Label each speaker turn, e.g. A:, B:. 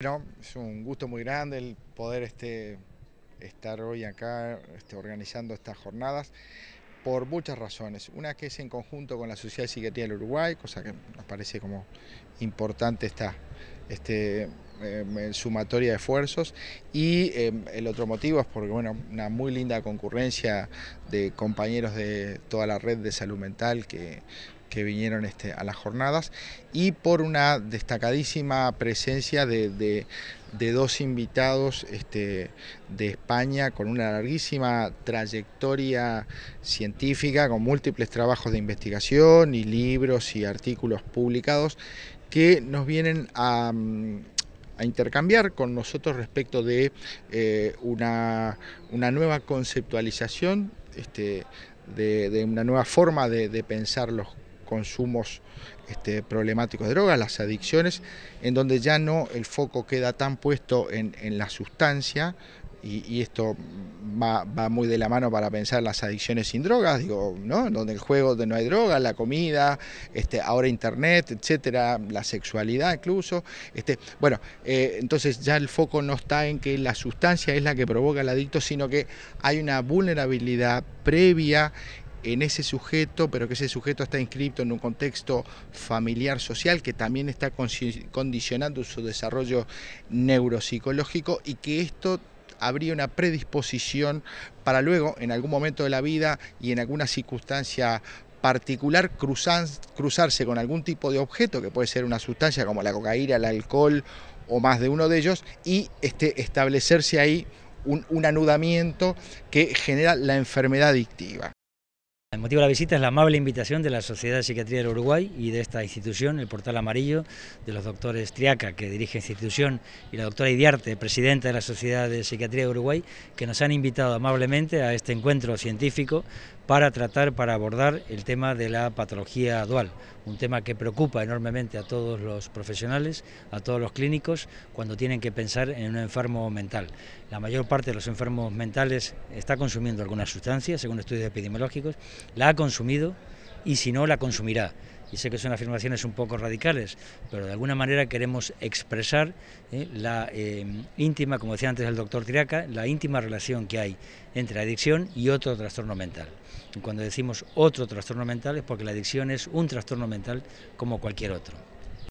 A: Bueno, es un gusto muy grande el poder este, estar hoy acá este, organizando estas jornadas por muchas razones. Una que es en conjunto con la Sociedad de Psiquiatría del Uruguay, cosa que nos parece como importante esta este, eh, sumatoria de esfuerzos. Y em, el otro motivo es porque, bueno, una muy linda concurrencia de compañeros de toda la red de salud mental que que vinieron este, a las jornadas y por una destacadísima presencia de, dos invitados este, de España con una larguísima trayectoria científica, con múltiples trabajos de investigación y libros y artículos publicados que nos vienen a intercambiar con nosotros respecto de eh, una, una, nueva conceptualización, este, de, una nueva forma de, de pensar los consumos este, problemáticos de drogas, las adicciones, en donde ya no el foco queda tan puesto en, la sustancia, y, esto va, muy de la mano para pensar las adicciones sin drogas, digo, ¿no? Donde el juego de no hay droga, la comida, este, ahora internet, etcétera, la sexualidad incluso. Este, bueno, eh, entonces ya el foco no está en que la sustancia es la que provoca el adicto, sino que hay una vulnerabilidad previa en ese sujeto, pero que ese sujeto está inscrito en un contexto familiar social que también está condicionando su desarrollo neuropsicológico y que esto habría una predisposición para luego, en algún momento de la vida y en alguna circunstancia particular, cruzarse con algún tipo de objeto, que puede ser una sustancia como la cocaína, el alcohol o más de uno de ellos, y este, establecerse ahí un anudamiento que genera la enfermedad adictiva.
B: El motivo de la visita es la amable invitación de la Sociedad de Psiquiatría del Uruguay y de esta institución, el Portal Amarillo, de los doctores Triaca, que dirige la institución, y la doctora Idiarte, presidenta de la Sociedad de Psiquiatría de Uruguay, que nos han invitado amablemente a este encuentro científico para tratar, para abordar el tema de la patología dual, un tema que preocupa enormemente a todos los profesionales, a todos los clínicos, cuando tienen que pensar en un enfermo mental. La mayor parte de los enfermos mentales está consumiendo alguna sustancia, según estudios epidemiológicos, la ha consumido y si no, la consumirá y sé que son afirmaciones un poco radicales, pero de alguna manera queremos expresar eh, la eh, íntima, como decía antes el doctor Tiraca, la íntima relación que hay entre la adicción y otro trastorno mental. cuando decimos otro trastorno mental es porque la adicción es un trastorno mental como cualquier otro.